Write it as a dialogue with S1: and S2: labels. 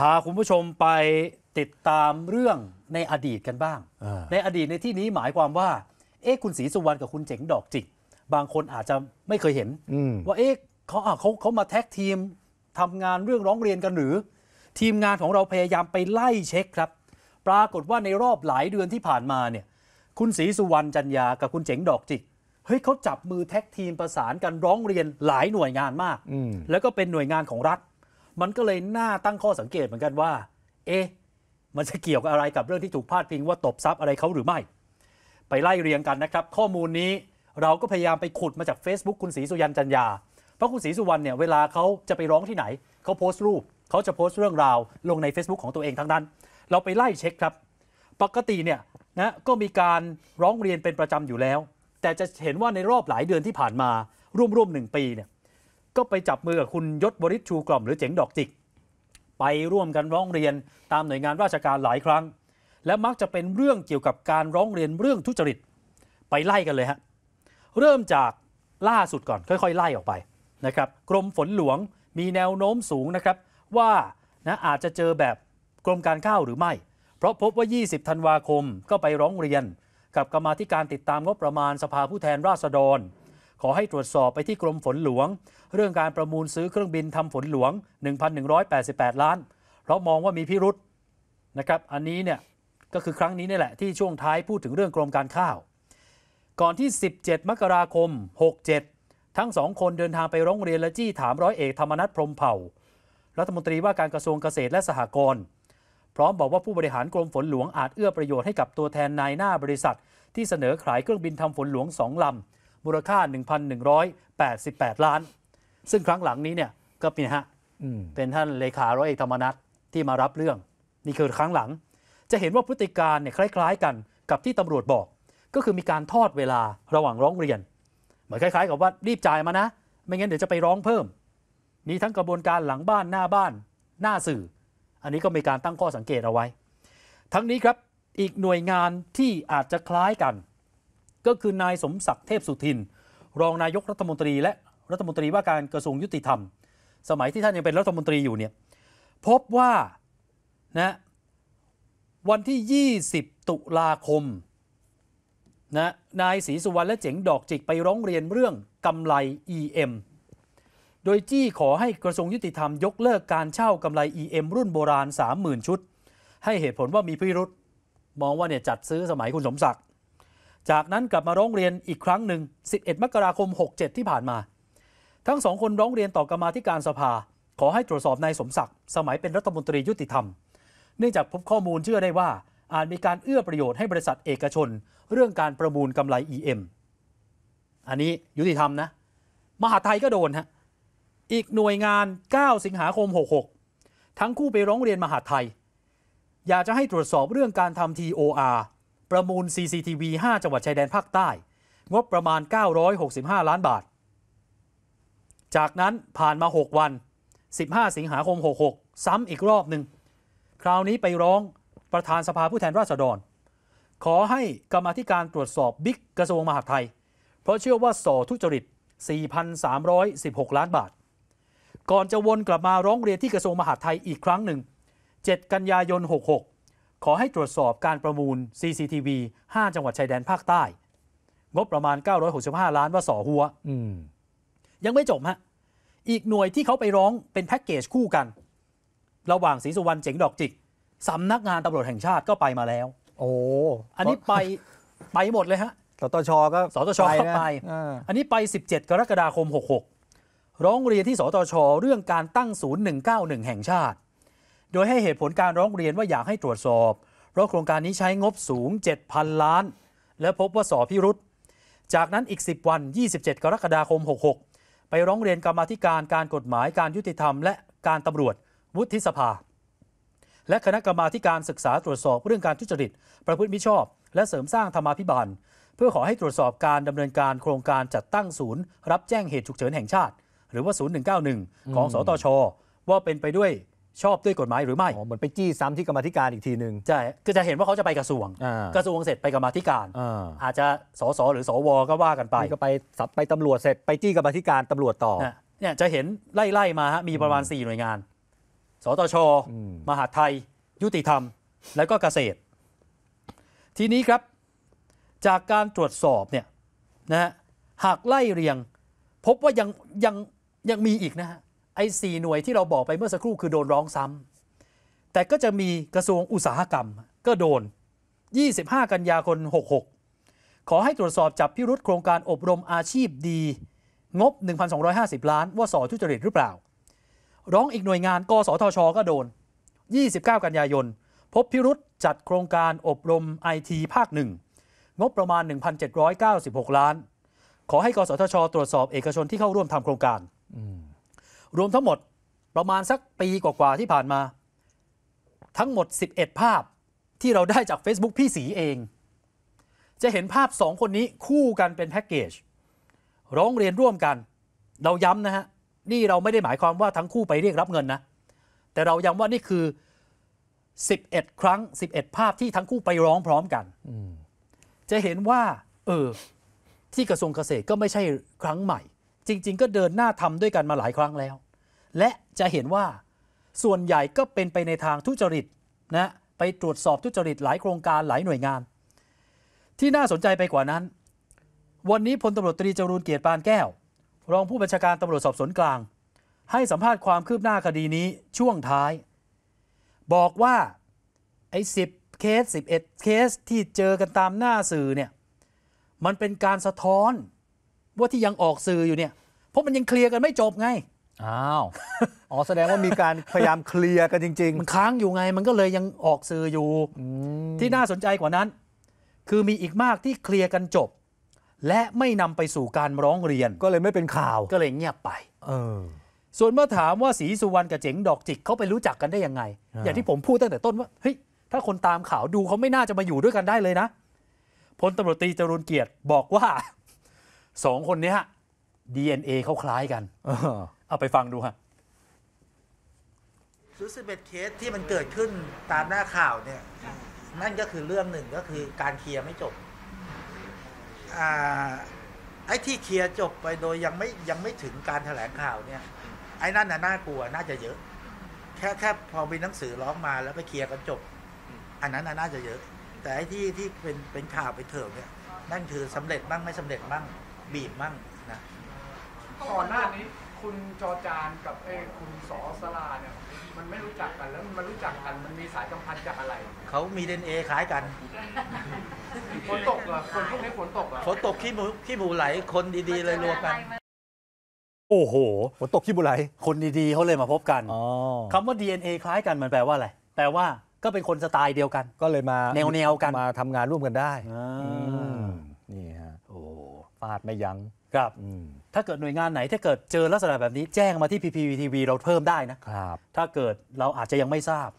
S1: พาคุณผู้ชมไปติดตามเรื่องในอดีตกันบ้าง ในอดีตในที่นี้หมายความว่าเอ๊ะคุณศรีสุวรรณกับคุณเจ๋งดอกจิก บางคนอาจจะไม่เคยเห็นว่าเอ๊ะเขาเขาเขามาแท็กทีมทำงานเรื่องร้องเรียนกันหรือ ทีมงานของเราพยายามไปไล่เช็คครับ ปรากฏว่าในรอบหลายเดือนที่ผ่านมาเนี่ย คุณศรีสุวรรณจันยา กับคุณเจ๋ง ดอกจิกเฮ้ยเขาจับมือแท็กทีมประสานกันร้องเรียนหลายหน่วยงานมาก แล้วก็เป็นหน่วยงานของรัฐมันก็เลยน่าตั้งข้อสังเกตเหมือนกันว่า เอ๊ะ มันจะเกี่ยวกับอะไรกับเรื่องที่ถูกพาดพิงว่าตบทรัพย์อะไรเขาหรือไม่ ไปไล่เรียงกันนะครับ ข้อมูลนี้เราก็พยายามไปขุดมาจาก Facebook คุณศรีสุยันจันยาเพราะคุณศรีสุวรรณเนี่ยเวลาเขาจะไปร้องที่ไหนเขาโพสต์รูปเขาจะโพสต์เรื่องราว ลงใน Facebook ของตัวเองทั้งนั้น เราไปไล่เช็คครับ ปกติเนี่ยนะก็มีการร้องเรียนเป็นประจำอยู่แล้ว แต่จะเห็นว่าในรอบหลายเดือนที่ผ่านมาร่วมๆหนึ่งปีเนี่ยก็ไปจับมือกับคุณยศบริษชูกล่อม หรือเจ๋งดอกจิก ไปร่วมกันร้องเรียนตามหน่วยงานราชการหลายครั้ง และมักจะเป็นเรื่องเกี่ยวกับการร้องเรียนเรื่องทุจริต ไปไล่กันเลยฮะ เริ่มจากล่าสุดก่อน ค่อย ๆ ไล่ออกไปนะครับกรมฝนหลวงมีแนวโน้มสูงนะครับ ว่านะอาจจะเจอแบบกรมการข้าวหรือไม่ เพราะพบว่า 20 ธันวาคมก็ไปร้องเรียน กับกรรมาธิการติดตามงบประมาณสภาผู้แทนราษฎรขอให้ตรวจสอบไปที่กรมฝนหลวง เรื่องการประมูลซื้อเครื่องบินทำฝนหลวง 1,188 ล้าน เพราะมองว่ามีพิรุษนะครับอันนี้เนี่ยก็คือครั้งนี้นี่แหละที่ช่วงท้ายพูดถึงเรื่องกรมการข้าว ก่อนที่ 17 มกราคม 67 ทั้งสองคนเดินทางไปร้องเรียนและจี้ถามร้อยเอกธรรมนัฐพรมเผ่า รัฐมนตรีว่าการกระทรวงเกษตรและสหกรณ์พร้อมบอกว่าผู้บริหารกรมฝนหลวงอาจเอื้อประโยชน์ให้กับตัวแทนนายหน้าบริษัท ที่เสนอขายเครื่องบินทำฝนหลวงสองลำมูลค่า 1,188 ล้าน ซึ่งครั้งหลังนี้เนี่ย ก็เป็นฮะ เป็นท่านเลขาร้อยเอกธรรมนัฐที่มารับเรื่อง นี่คือครั้งหลัง จะเห็นว่าพฤติการเนี่ยคล้าย ๆ กันกับที่ตำรวจบอก ก็คือมีการทอดเวลาระหว่างร้องเรียน เหมือนคล้ายๆ กับว่ารีบจ่ายมานะ ไม่งั้นเดี๋ยวจะไปร้องเพิ่มมีทั้งกระบวนการหลังบ้านหน้าบ้านหน้าสื่อ อันนี้ก็มีการตั้งข้อสังเกตเอาไว้ ทั้งนี้ครับ อีกหน่วยงานที่อาจจะคล้ายกันก็คือ นายสมศักดิ์เทพสุทิน รองนายกรัฐมนตรีและรัฐมนตรีว่าการกระทรวงยุติธรรม สมัยที่ท่านยังเป็นรัฐมนตรีอยู่เนี่ยพบว่านะวันที่ 20 ตุลาคมนะนายศรีสุวรรณและเจ๋งดอกจิกไปร้องเรียนเรื่องกำไร EM โดยจี้ขอให้กระทรวงยุติธรรมยกเลิกการเช่ากำไร EM รุ่นโบราณ 30,000 ชุด ให้เหตุผลว่ามีพิรุษมองว่าเนี่ยจัดซื้อสมัยคุณสมศักดิ์จากนั้นกลับมาร้องเรียนอีกครั้งหนึ่ง 11 มกราคม 67 ที่ผ่านมา ทั้งสองคนร้องเรียนต่อกรรมาธิการสภา ขอให้ตรวจสอบนายสมศักดิ์ สมัยเป็นรัฐมนตรียุติธรรม เนื่องจากพบข้อมูลเชื่อได้ว่า อาจมีการเอื้อประโยชน์ให้บริษัทเอกชน เรื่องการประมูลกำไร EM อันนี้ยุติธรรมนะ มหาไทยก็โดนฮะ อีกหน่วยงาน 9 สิงหาคม 66 ทั้งคู่ไปร้องเรียนมหาไทยอยากจะให้ตรวจสอบเรื่องการทำ TOR ประมูล CCTV 5 จังหวัดชายแดนภาคใต้ งบประมาณ 965 ล้านบาท จากนั้นผ่านมา 6 วัน 15 สิงหาคม 66 ซ้ำอีกรอบหนึ่ง คราวนี้ไปร้องประธานสภาผู้แทนราษฎร ขอให้กรรมธิการตรวจสอบบิ๊กกระทรวงมหาดไทย เพราะเชื่อว่าส่อทุจริต 4,316 ล้านบาท ก่อนจะวนกลับมาร้องเรียนที่กระทรวงมหาดไทยอีกครั้งหนึ่ง7 กันยายน66ขอให้ตรวจสอบการประมูล CCTV 5 จังหวัดชายแดนภาคใต้ งบประมาณ 965 ล้านว่าสอหัวยังไม่จบฮะอีกหน่วยที่เขาไปร้องเป็นแพ็กเกจคู่กัน ระหว่างศรีสุวรรณเจ๋งดอกจิกสำนักงานตำรวจแห่งชาติก็ไปมาแล้ว โอ้อันนี้ไปไปหมดเลยฮะสตชก็สตชก็ไปอันนี้ไป 17 กรกฎาคม 66 ร้องเรียนที่สตชเรื่องการตั้งศูนย์191 แห่งชาติโดยให้เหตุผลการร้องเรียนว่าอยากให้ตรวจสอบ เพราะโครงการนี้ใช้งบสูง 7,000 ล้าน และพบว่าสอพิรุษ จากนั้นอีก 10 วัน 27 กรกฎาคม66 ไปร้องเรียนกรรมธิการการกฎหมายการยุติธรรมและการตำรวจวุฒิสภา และคณะกรรมาธิการศึกษาตรวจสอบ เรื่องการทุจริต ประพฤติมิชอบ และเสริมสร้างธรรมาภิบาลเพื่อขอให้ตรวจสอบการดำเนินการโครงการจัดตั้งศูนย์ รับแจ้งเหตุฉุกเฉินแห่งชาติ หรือว่า 0191 ของสตชว่าเป็นไปด้วยชอบด้วยกฎหมายหรือไม่เหมือนไปจี้ซ้ำที่กรรมธิการอีกทีหนึ่งใช่คือจะเห็นว่าเขาจะไปกระทรวง กระทรวงเสร็จไปกรรมธิการอาอาจจะสสหรือสวก็ว่ากันไปก็ไปสับไปตำรวจเสร็จไปจี้กรรมธิการตำรวจต่อเนี่ยจะเห็นไล่ๆมาฮะมีประมาณ 4 หน่วยงานสตชมหาไทย ยุติธรรม แล้วก็เกษตร ทีนี้ครับ จากการตรวจสอบเนี่ยนะฮะหากไล่เรียง พบว่ายังยังยังมีอีกนะฮะไอ้สี่หน่วยที่เราบอกไปเมื่อสักครู่คือโดนร้องซ้ำ แต่ก็จะมีกระทรวงอุตสาหกรรม ก็โดน 25 กันยายน66 ขอให้ตรวจสอบจับพิรุษโครงการอบรมอาชีพดี งบ 1,250 ล้านว่าสอทุจริตหรือเปล่า ร้องอีกหน่วยงานกสทช ก็โดน 29 กันยายน พบพิรุษจัดโครงการอบรมไอทีภาคหนึ่งงบประมาณ 1,796 ล้าน ขอให้กสทช ตรวจสอบเอกชนที่เข้าร่วมทำโครงการรวมทั้งหมดประมาณสักปีกว่าๆที่ผ่านมา ทั้งหมด 11 ภาพที่เราได้จาก Facebook พี่สีเอง จะเห็นภาพ2คนนี้คู่กันเป็นแพ็กเกจร้องเรียนร่วมกัน เราย้ำนะฮะนี่เราไม่ได้หมายความว่าทั้งคู่ไปเรียกรับเงินนะแต่เราย้ำว่านี่คือ 11 ครั้ง 11 ภาพที่ทั้งคู่ไปร้องพร้อมกันจะเห็นว่า เออ ที่กระทรวงเกษตรก็ไม่ใช่ครั้งใหม่จริงๆก็เดินหน้าทำด้วยกันมาหลายครั้งแล้ว และจะเห็นว่าส่วนใหญ่ก็เป็นไปในทางทุจริตนะไปตรวจสอบทุจริตหลายโครงการหลายหน่วยงาน ที่น่าสนใจไปกว่านั้น วันนี้พลตำรวจตรีจรูนเกียรติปานแก้ว รองผู้บัญชาการตำรวจสอบสวนกลาง ให้สัมภาษณ์ความคืบหน้าคดีนี้ช่วงท้าย บอกว่า ไอ้สิบเคส 11เคสที่เจอกันตามหน้าสื่อเนี่ยมันเป็นการสะท้อนว่าที่ยังออกสื่ออยู่เนี่ยเพราะมันยังเคลียร์กันไม่จบไงอ้าวอ๋อแสดงว่ามีการพยายามเคลียร์กันจริงมันค้างอยู่ไงมันก็เลยยังออกสื่ออยู่ที่น่าสนใจกว่านั้น คือมีอีกมากที่เคลียร์กันจบ และไม่นำไปสู่การร้องเรียนก็เลยไม่เป็นข่าวก็เลยเงียบไปเออส่วนเมื่อถามว่าสีสุวรรณกับเจ๋งดอกจิกเขาไปรู้จักกันได้ยังไงออย่างที่ผมพูดตั้งแต่ต้นว่าเฮ้ยถ้าคนตามข่าวดูเขาไม่น่าจะมาอยู่ด้วยกันได้เลยนะพลตำรวจตรีจรุนเกียรติบอกว่าสองคนเนี้ย DNA เขาคล้ายกัน เอาไปฟังดูฮะซู้สิบเอ็ดเคสที่มันเกิดขึ้นตามหน้าข่าวเนี่ยนั่นก็คือเรื่องหนึ่งก็คือการเคลียร์ไม่จบอไอ้ที่เคลียร์จบไปโดยยังไม่ยังไม่ถึงการแถลงข่าวเนี่ย ไอ้นั่นน่ะน่ากลัวน่าจะเยอะ แค่แค่พอมีหนังสือร้องมาแล้วไปเคลียร์กันจบอันนั้นน่าจะเยอะ แต่ไอ้ที่ที่เป็นเป็นข่าวไปเถิงเนี่ยนั่นคือสำเร็จบ้างไม่สำเร็จบ้างบีบมั่งนะก่อนหน้านี้คุณจอจานกับเอ้คุณสอสลาเนี่ย มันไม่รู้จักกันแล้วมันรู้จักกันมันมีสายสัมพันธ์จากอะไรเขามีดีเอ็นเอคล้ายกันฝนตกเหรอคนพวกนี้ฝนตกเหรอฝนตกขี้หมูขี้หมูไหล คนดีๆเลยรวมกัน โอ้โหฝนตกขี้มูไหล คนดีๆเขาเลยมาพบกันคำว่า DNA คล้ายกันมันแปลว่าอะไรแปลว่าก็เป็นคนสไตล์เดียวกันก็เลยมา แนวๆกันมาทำงานร่วมกันได้นี่ฟาดไม่ยัง้งครับถ้าเกิดหน่วยงานไหนถ้าเกิดเจอลักษณะแบบนี้แจ้งมาที่ PPTV เราเพิ่มได้นะ ครับ ถ้าเกิดเราอาจจะยังไม่ทราบ